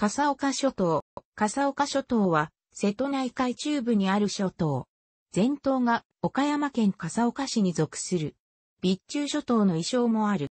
笠岡諸島。笠岡諸島は、瀬戸内海中部にある諸島。全島が岡山県笠岡市に属する。備中諸島の意装もある。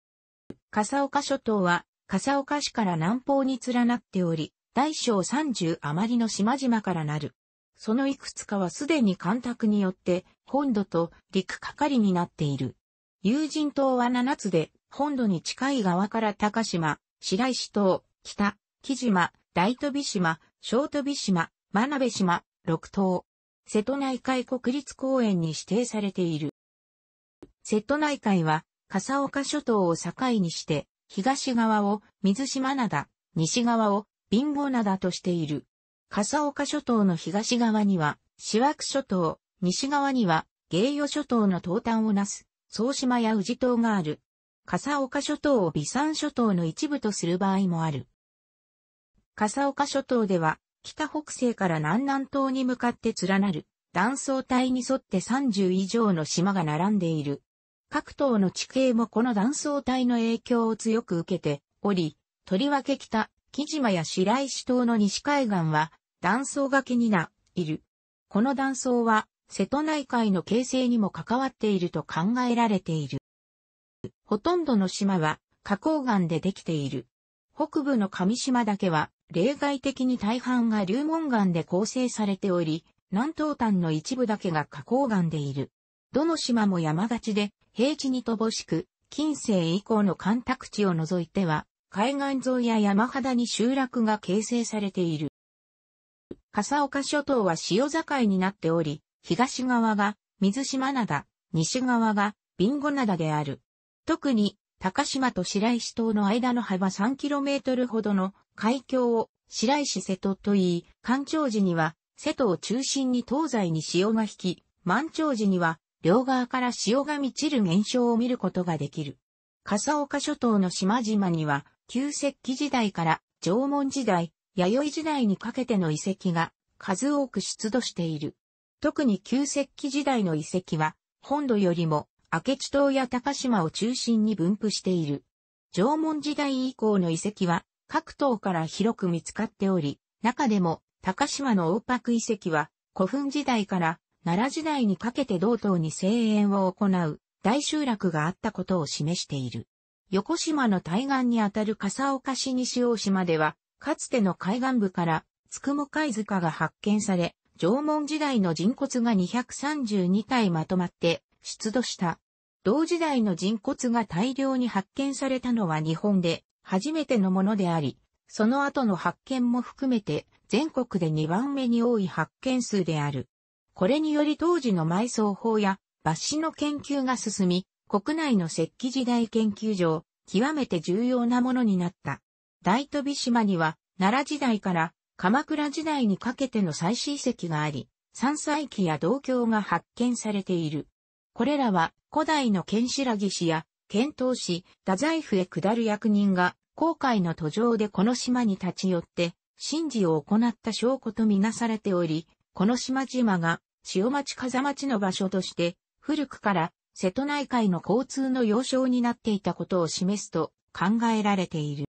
笠岡諸島は、笠岡市から南方に連なっており、大小30余りの島々からなる。そのいくつかはすでに干拓によって、本土と陸係になっている。友人島は7つで、本土に近い側から高島、白石島、北、木島、大飛島、小飛島、真鍋島、六島。瀬戸内海国立公園に指定されている。瀬戸内海は、笠岡諸島を境にして、東側を水島灘、西側を貧乏灘としている。笠岡諸島の東側には、四枠諸島、西側には、芸予諸島の東端をなす、総島や宇治島がある。笠岡諸島を美山諸島の一部とする場合もある。笠岡諸島では、北北西から南南東に向かって連なる、断層帯に沿って30以上の島が並んでいる。各島の地形もこの断層帯の影響を強く受けており、とりわけ北、木島や白石島の西海岸は断層が気にな、いる。この断層は、瀬戸内海の形成にも関わっていると考えられている。ほとんどの島は、花崗岩でできている。北部の上島だけは、例外的に大半が流紋岩で構成されており、南東端の一部だけが花崗岩でいる。どの島も山がちで、平地に乏しく、近世以降の干拓地を除いては、海岸沿いや山肌に集落が形成されている。笠岡諸島は潮境になっており、東側が水島灘、西側がビンゴ灘である。特に高島と白石島の間の幅 3km ほどの海峡を白石瀬戸と言い、干潮時には瀬戸を中心に東西に潮が引き、満潮時には両側から潮が満ちる現象を見ることができる。笠岡諸島の島々には、旧石器時代から縄文時代、弥生時代にかけての遺跡が数多く出土している。特に旧石器時代の遺跡は、本土よりも明智島や高島を中心に分布している。縄文時代以降の遺跡は各島から広く見つかっており、中でも高島の大白遺跡は古墳時代から奈良時代にかけて同島に声援を行う大集落があったことを示している。横島の対岸にあたる笠岡市西大島では、かつての海岸部からつくも貝塚が発見され、縄文時代の人骨が232体まとまって出土した。同時代の人骨が大量に発見されたのは日本で初めてのものであり、その後の発見も含めて全国で2番目に多い発見数である。これにより当時の埋葬法や抜歯の研究が進み、国内の石器時代研究上、極めて重要なものになった。大飛島には、奈良時代から鎌倉時代にかけての祭祀遺跡があり、山菜期や銅鏡が発見されている。これらは古代の剣白木氏や剣闘士、太宰府へ下る役人が、航海の途上でこの島に立ち寄って、神事を行った証拠とみなされており、この島々が、潮町風町の場所として、古くから、瀬戸内海の交通の要衝になっていたことを示すと考えられている。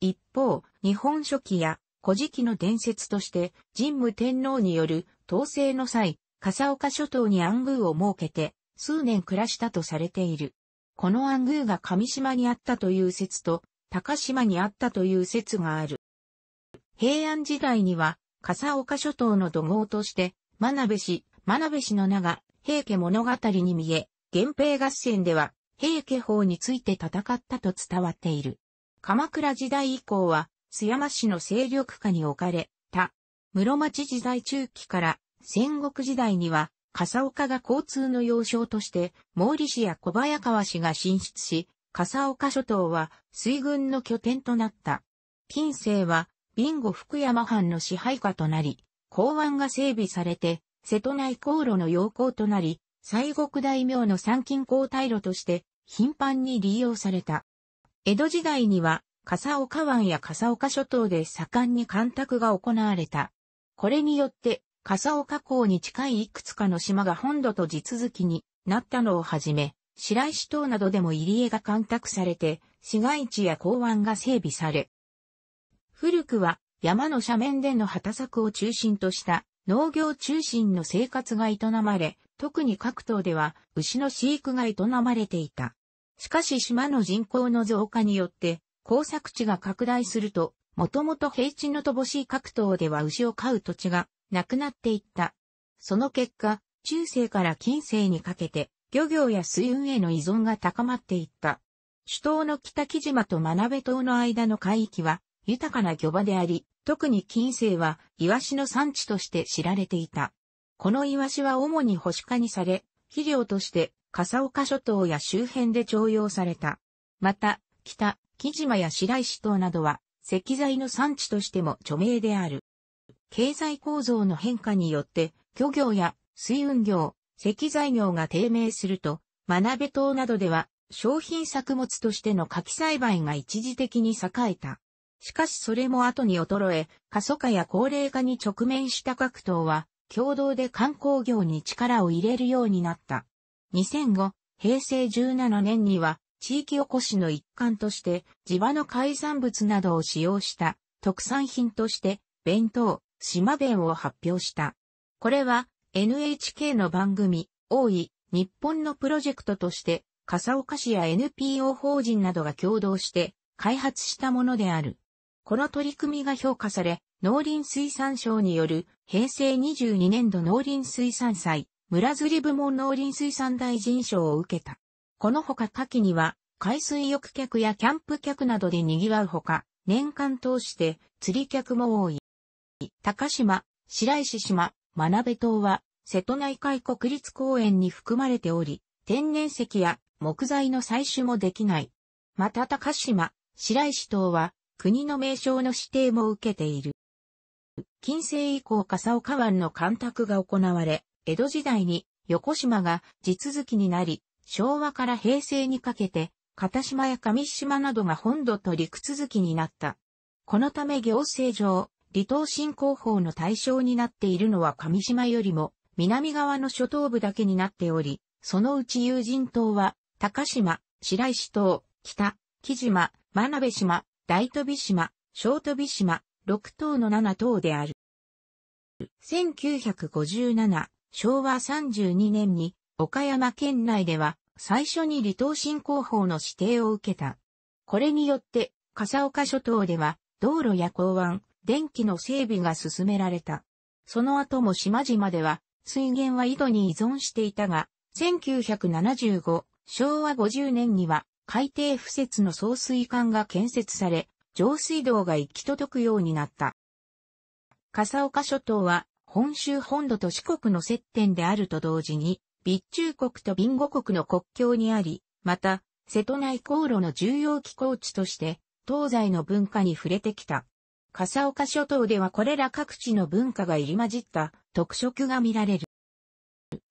一方、日本書紀や古事記の伝説として、神武天皇による統制の際、笠岡諸島に暗宮を設けて、数年暮らしたとされている。この暗宮が上島にあったという説と、高島にあったという説がある。平安時代には、笠岡諸島の土豪として、真鍋氏、真鍋氏の名が、平家物語に見え、源平合戦では、平家法について戦ったと伝わっている。鎌倉時代以降は、津山市の勢力下に置かれた。室町時代中期から戦国時代には、笠岡が交通の要衝として、毛利氏や小早川氏が進出し、笠岡諸島は水軍の拠点となった。近世は、ビンゴ福山藩の支配下となり、港湾が整備されて、瀬戸内航路の要項となり、西国大名の参勤交代路として頻繁に利用された。江戸時代には、笠岡湾や笠岡諸島で盛んに干拓が行われた。これによって、笠岡港に近いいくつかの島が本土と地続きになったのをはじめ、白石島などでも入り江が干拓されて、市街地や港湾が整備され、古くは山の斜面での畑作を中心とした農業中心の生活が営まれ、特に各島では牛の飼育が営まれていた。しかし島の人口の増加によって耕作地が拡大すると、もともと平地の乏しい各島では牛を飼う土地がなくなっていった。その結果、中世から近世にかけて、漁業や水運への依存が高まっていった。首都の北木島と真部島の間の海域は、豊かな漁場であり、特に近世は、イワシの産地として知られていた。このイワシは主に保守化にされ、肥料として、笠岡諸島や周辺で徴用された。また、北、木島や白石島などは、石材の産地としても著名である。経済構造の変化によって、漁業や水運業、石材業が低迷すると、学べ島などでは商品作物としての柿栽培が一時的に栄えた。しかしそれも後に衰え、過疎化や高齢化に直面した各党は、共同で観光業に力を入れるようになった。2005、平成17年には、地域おこしの一環として、地場の海産物などを使用した特産品として、弁当、島弁を発表した。これは NHK の番組、多い日本のプロジェクトとして、笠岡市や NPO 法人などが共同して開発したものである。この取り組みが評価され、農林水産省による平成22年度農林水産祭、村釣り部門農林水産大臣賞を受けた。このほか夏季には、海水浴客やキャンプ客などで賑わうほか、年間通して釣り客も多い。高島、白石島、真鍋島は、瀬戸内海国立公園に含まれており、天然石や木材の採取もできない。また高島、白石島は、国の名称の指定も受けている。近世以降笠岡湾の干拓が行われ、江戸時代に横島が地続きになり、昭和から平成にかけて、片島や上島などが本土と陸続きになった。このため行政上、離島振興法の対象になっているのは上島よりも南側の諸島部だけになっており、そのうち友人島は、高島、白石島、北、木島、真鍋島、大飛島、小飛島、六島の七島である。1957、昭和32年に、岡山県内では、最初に離島振興法の指定を受けた。これによって、笠岡諸島では、道路や港湾、電気の整備が進められた。その後も島々では、水源は井戸に依存していたが、1975、昭和50年には、海底敷設の送水管が建設され、上水道が行き届くようになった。笠岡諸島は、本州本土と四国の接点であると同時に、備中国とビンゴ国の国境にあり、また、瀬戸内航路の重要寄港地として、東西の文化に触れてきた。笠岡諸島ではこれら各地の文化が入り混じった特色が見られる。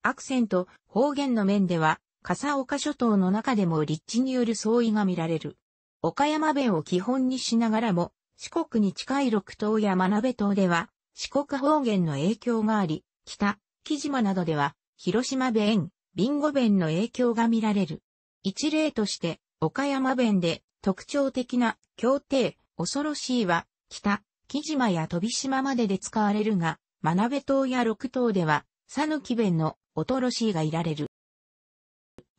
アクセント、方言の面では、笠岡諸島の中でも立地による相違が見られる。岡山弁を基本にしながらも、四国に近い六島や真鍋島では、四国方言の影響があり、北、木島などでは、広島弁、ビンゴ弁の影響が見られる。一例として、岡山弁で特徴的な、協定、恐ろしいは、北、木島や飛島までで使われるが、真鍋島や六島では、野岐弁のおとろしがいられる。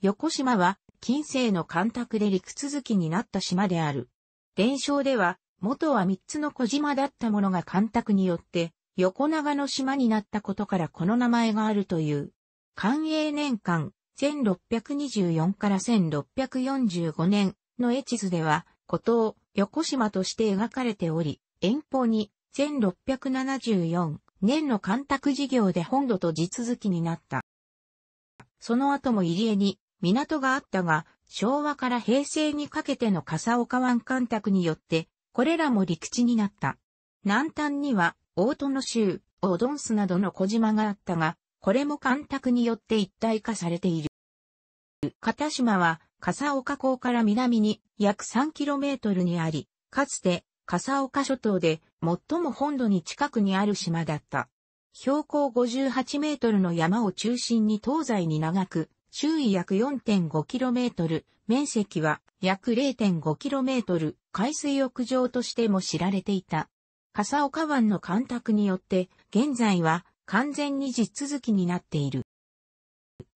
横島は、近世の干拓で陸続きになった島である。伝承では、元は三つの小島だったものが干拓によって、横長の島になったことからこの名前があるという。寛永年間、1624から1645年の絵地図では、古島、横島として描かれており、遠方に1674年の干拓事業で本土と地続きになった。その後も入江に港があったが、昭和から平成にかけての笠岡湾干拓によって、これらも陸地になった。南端には、大殿州、オドンスなどの小島があったが、これも干拓によって一体化されている。片島は、笠岡港から南に約 3km にあり、かつて笠岡諸島で最も本土に近くにある島だった。標高58メートルの山を中心に東西に長く、周囲約 4.5km、面積は約 0.5km、海水浴場としても知られていた。笠岡湾の干拓によって、現在は完全に地続きになっている。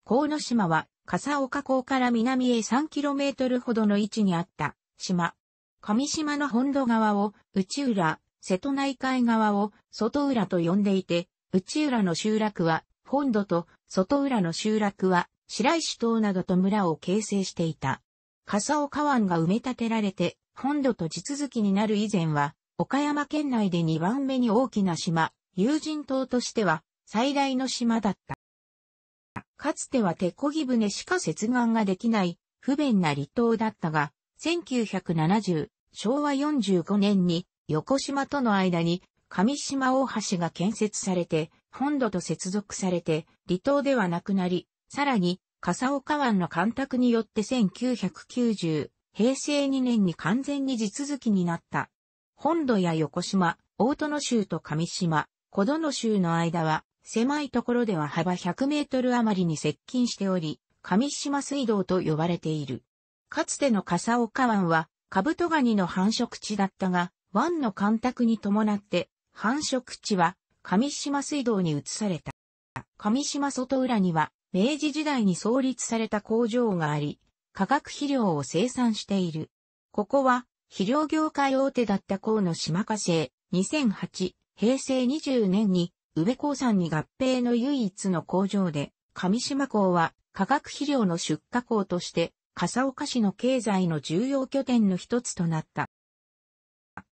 河野島は笠岡港から南へ 3km ほどの位置にあった島。上島の本土側を内浦、瀬戸内海側を外浦と呼んでいて、内浦の集落は本土と外浦の集落は白石島などと村を形成していた。笠岡湾が埋め立てられて本土と地続きになる以前は、岡山県内で2番目に大きな島、有人島としては最大の島だった。かつては手漕ぎ船しか接岸ができない不便な離島だったが、1970、昭和45年に横島との間に上島大橋が建設されて、本土と接続されて離島ではなくなり、さらに笠岡湾の干拓によって1990、平成2年に完全に地続きになった。本土や横島、大殿州と上島、小殿州の間は狭いところでは幅100メートル余りに接近しており、上島水道と呼ばれている。かつての笠岡湾は、カブトガニの繁殖地だったが、湾の干拓に伴って、繁殖地は上島水道に移された。上島外浦には、明治時代に創立された工場があり、化学肥料を生産している。ここは、肥料業界大手だった河野島化成、2008、平成20年に宇部鉱山に合併の唯一の工場で、上島港は化学肥料の出荷港として、笠岡市の経済の重要拠点の一つとなった。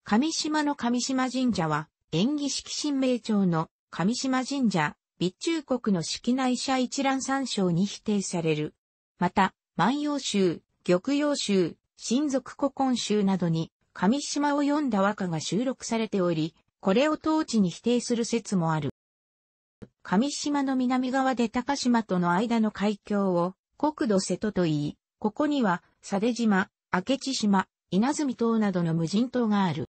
上島の上島神社は、演技式神明町の上島神社、備中国の式内社一覧参照に否定される。また、万葉集、玉葉集、親族古今集などに、上島を読んだ和歌が収録されており、これを統治に否定する説もある。上島の南側で高島との間の海峡を国土瀬戸と言い、ここには、佐出島、明智島、稲積島などの無人島がある。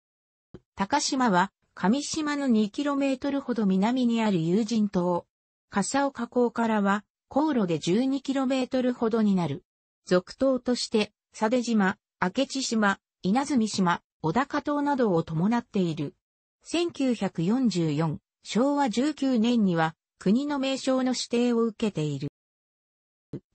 高島は、上島の 2km ほど南にある有人島。笠岡港からは、航路で 12km ほどになる。続島として、佐出島、明智島、稲積島、小高島などを伴っている。1944、昭和19年には国の名称の指定を受けている。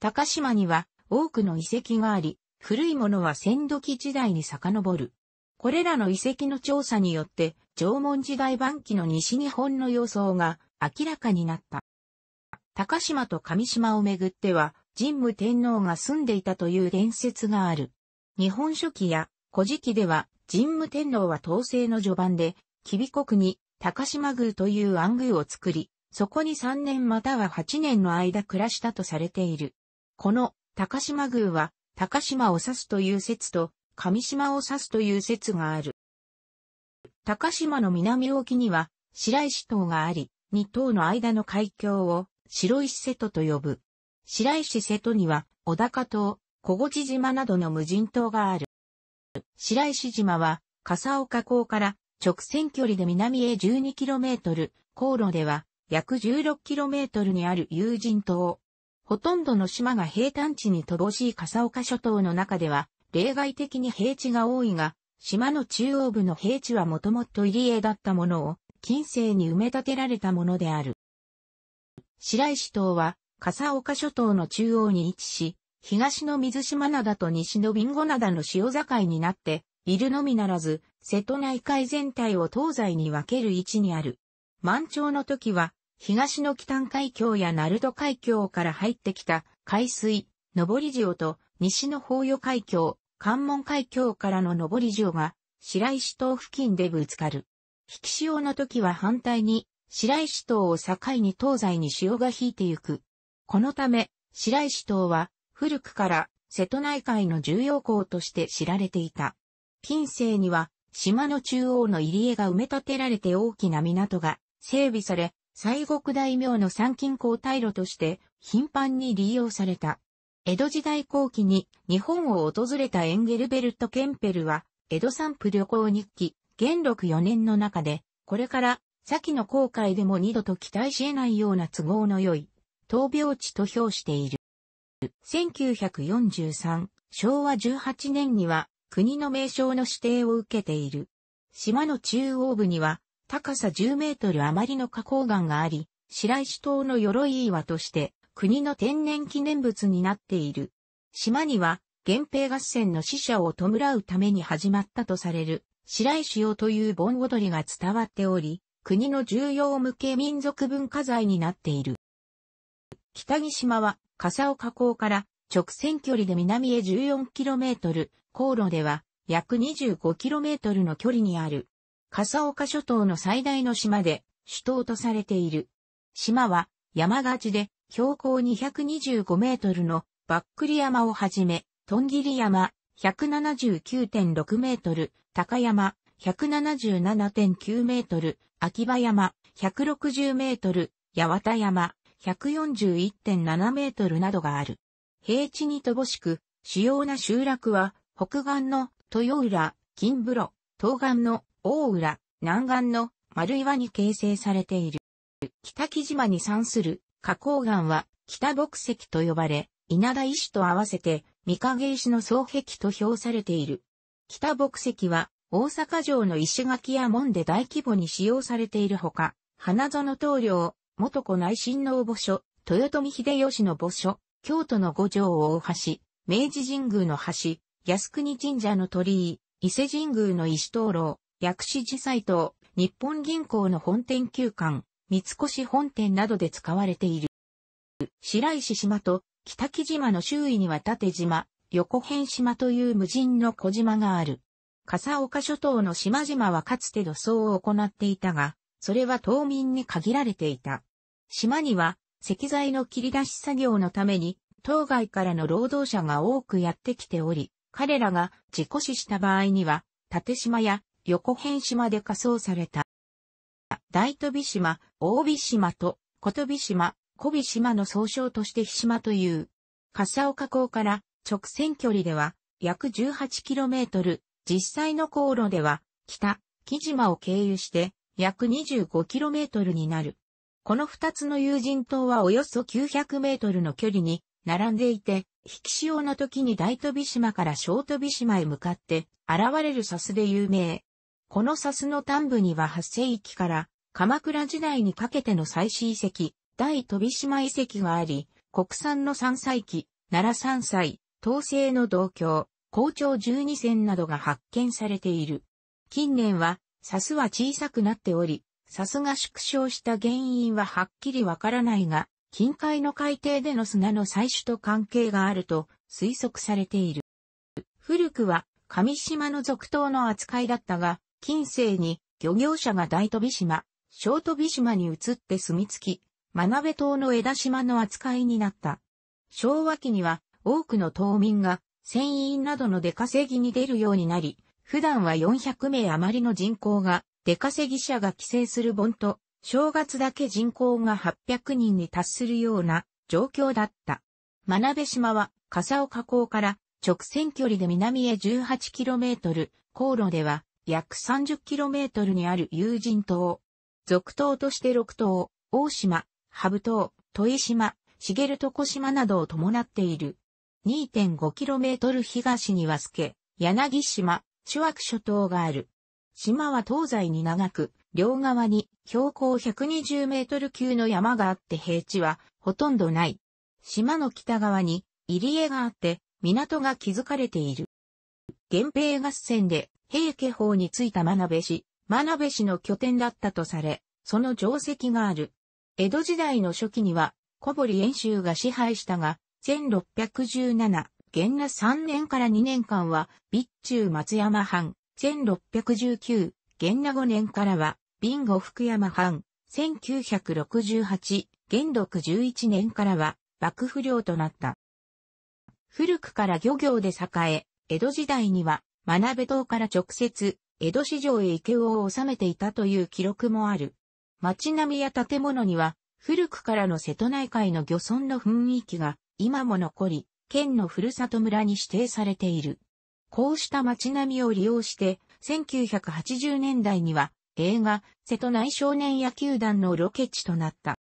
高島には多くの遺跡があり、古いものは戦土期時代に遡る。これらの遺跡の調査によって、縄文時代晩期の西日本の予想が明らかになった。高島と上島をめぐっては、神武天皇が住んでいたという伝説がある。日本書紀や古事記では、神武天皇は統制の序盤で吉備国に高島宮という暗宮を作り、そこに3年または8年の間暮らしたとされている。この高島宮は高島を指すという説と上島を指すという説がある。高島の南沖には白石島があり、二島の間の海峡を白石瀬戸と呼ぶ。白石瀬戸には小高島、小越島などの無人島がある。白石島は笠岡港から直線距離で南へ 12km、航路では約 16km にある有人島。ほとんどの島が平坦地に乏しい笠岡諸島の中では、例外的に平地が多いが、島の中央部の平地はもともと入り江だったものを、近世に埋め立てられたものである。白石島は、笠岡諸島の中央に位置し、東の水島灘と西のビンゴ灘の潮境になって、いるのみならず、瀬戸内海全体を東西に分ける位置にある。満潮の時は、東の北端海峡や鳴門海峡から入ってきた海水、上り潮と西の法与海峡、関門海峡からの上り潮が白石島付近でぶつかる。引き潮の時は反対に白石島を境に東西に潮が引いてゆく。このため白石島は古くから瀬戸内海の重要港として知られていた。近世には島の中央の入り江が埋め立てられて大きな港が整備され、西国大名の参勤交代路として頻繁に利用された。江戸時代後期に日本を訪れたエンゲルベルト・ケンペルは、江戸散布旅行日記、元禄4年の中で、これから先の航海でも二度と期待し得ないような都合の良い、闘病地と評している。1943、昭和18年には、国の名称の指定を受けている。島の中央部には、高さ10メートル余りの花崗岩があり、白石島の鎧岩として、国の天然記念物になっている。島には、源平合戦の死者を弔うために始まったとされる、白石用という盆踊りが伝わっており、国の重要無形民族文化財になっている。北木島は、笠岡港から直線距離で南へ 14km、航路では約 25km の距離にある、笠岡諸島の最大の島で、首都とされている。島は山がちで標高225メートルのバックリ山をはじめ、トンギリ山179.6メートル、高山177.9メートル、秋葉山160メートル、八幡山141.7メートルなどがある。平地に乏しく、主要な集落は北岸の豊浦、金風呂、東岸の大浦、南岸の丸岩に形成されている。北木島に産する花崗岩は北木石と呼ばれ、稲田石と合わせて三影石の双壁と評されている。北木石は大阪城の石垣や門で大規模に使用されているほか、花園棟梁、元子内親王墓所、豊臣秀吉の墓所、京都の五条大橋、明治神宮の橋、靖国神社の鳥居、伊勢神宮の石灯籠、薬師寺斎等、日本銀行の本店旧館、三越本店などで使われている。白石島と北木島の周囲には縦島、横辺島という無人の小島がある。笠岡諸島の島々はかつて土葬を行っていたが、それは島民に限られていた。島には石材の切り出し作業のために、島外からの労働者が多くやってきており、彼らが事故死した場合には、縦島や横辺島で仮装された。大飛島、大飛島と小飛島、小飛島の総称として飛島という。笠岡港から直線距離では約 18km、実際の航路では北、木島を経由して約 25km になる。この二つの有人島はおよそ 900m の距離に並んでいて、引き潮の時に大飛島から小飛島へ向かって、現れるサスで有名。このサスの端部には8世紀から鎌倉時代にかけての祭祀遺跡、大飛島遺跡があり、国産の山菜期、奈良山菜、東西の同郷、校長12選などが発見されている。近年は、サスは小さくなっており、サスが縮小した原因ははっきりわからないが、近海の海底での砂の採取と関係があると推測されている。古くは上島の続投の扱いだったが、近世に漁業者が大飛島、小飛島に移って住み着き、真鍋島の枝島の扱いになった。昭和期には多くの島民が船員などの出稼ぎに出るようになり、普段は400名余りの人口が出稼ぎ者が帰省する盆と正月だけ人口が800人に達するような状況だった。真鍋島は笠岡港から直線距離で南へ 18km、航路では約 30km にある友人島。続島として6島、大島、羽生島、豊島、茂床島などを伴っている。2.5km 東には助、柳島、諸悪諸島がある。島は東西に長く、両側に標高120メートル級の山があって平地はほとんどない。島の北側に入り江があって港が築かれている。源平合戦で平家法についた真鍋氏、真鍋氏の拠点だったとされ、その定石がある。江戸時代の初期には小堀遠州が支配したが、1617、元那3年から2年間は、備中松山藩、1619、元那5年からは、ビンゴ福山藩、1968、元禄11年からは、幕府領となった。古くから漁業で栄え、江戸時代には、学鍋島から直接、江戸市場へ池を治めていたという記録もある。街並みや建物には、古くからの瀬戸内海の漁村の雰囲気が今も残り、県のふるさと村に指定されている。こうした街並みを利用して、1980年代には映画、瀬戸内少年野球団のロケ地となった。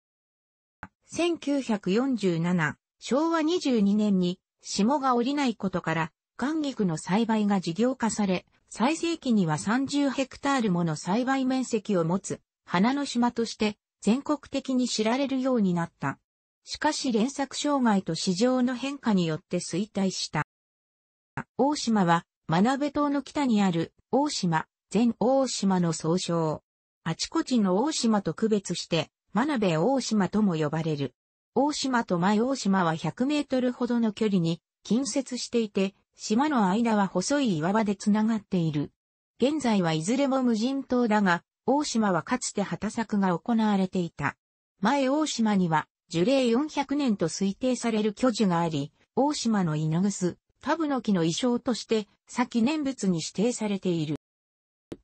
1947、昭和22年に、霜が降りないことから、寒菊の栽培が事業化され、最盛期には30ヘクタールもの栽培面積を持つ、花の島として、全国的に知られるようになった。しかし連作障害と市場の変化によって衰退した。大島は、学部島の北にある大島、全大島の総称。あちこちの大島と区別して、真鍋大島とも呼ばれる。大島と前大島は100メートルほどの距離に近接していて、島の間は細い岩場でつながっている。現在はいずれも無人島だが、大島はかつて畑作が行われていた。前大島には樹齢400年と推定される巨樹があり、大島の犬ノタブノキの衣装として、先念仏に指定されている。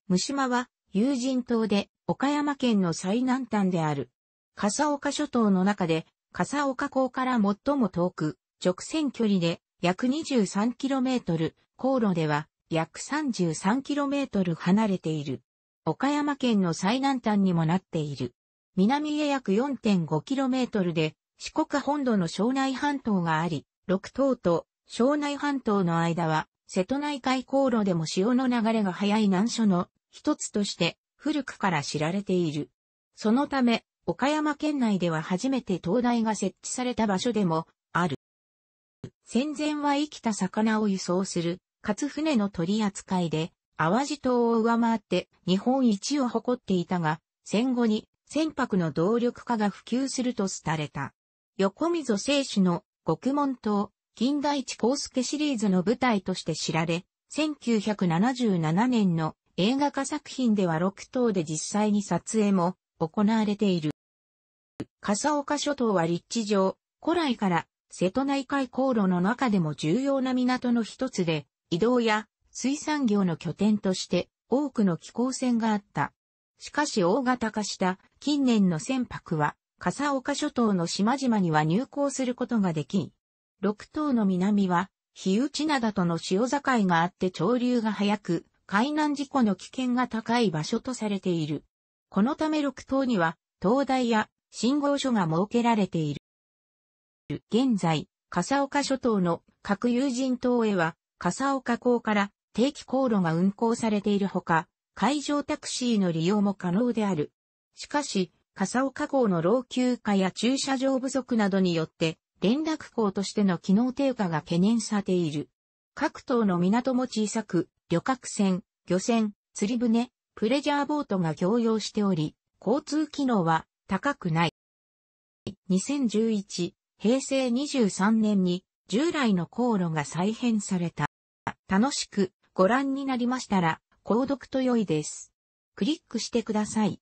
無島は有人島で岡山県の最南端である。笠岡諸島の中で笠岡港から最も遠く、直線距離で約 23km、航路では約 33km 離れている。岡山県の最南端にもなっている。南へ約 4.5km で四国本土の庄内半島があり、六島と庄内半島の間は瀬戸内海航路でも潮の流れが速い難所の一つとして古くから知られている。そのため、岡山県内では初めて灯台が設置された場所でもある。戦前は生きた魚を輸送する、かつ船の取り扱いで、淡路島を上回って日本一を誇っていたが、戦後に船舶の動力化が普及すると廃れた。横溝正史の極門島、近代地光介シリーズの舞台として知られ、1977年の映画化作品では6島で実際に撮影も行われている。笠岡諸島は立地上、古来から瀬戸内海航路の中でも重要な港の一つで、移動や水産業の拠点として多くの気候船があった。しかし大型化した近年の船舶は、笠岡諸島の島々には入港することができ、6島の南は、日内灘との潮境があって潮流が速く、海難事故の危険が高い場所とされている。このため6島には、灯台や信号所が設けられている。現在、笠岡諸島の各有人島へは、笠岡港から定期航路が運行されているほか、海上タクシーの利用も可能である。しかし、笠岡港の老朽化や駐車場不足などによって、連絡港としての機能低下が懸念されている。各島の港も小さく、旅客船、漁船、釣り船、プレジャーボートが共用しており、交通機能は高くない。2011、平成23年に従来の航路が再編された。楽しくご覧になりましたら、購読と良いです。クリックしてください。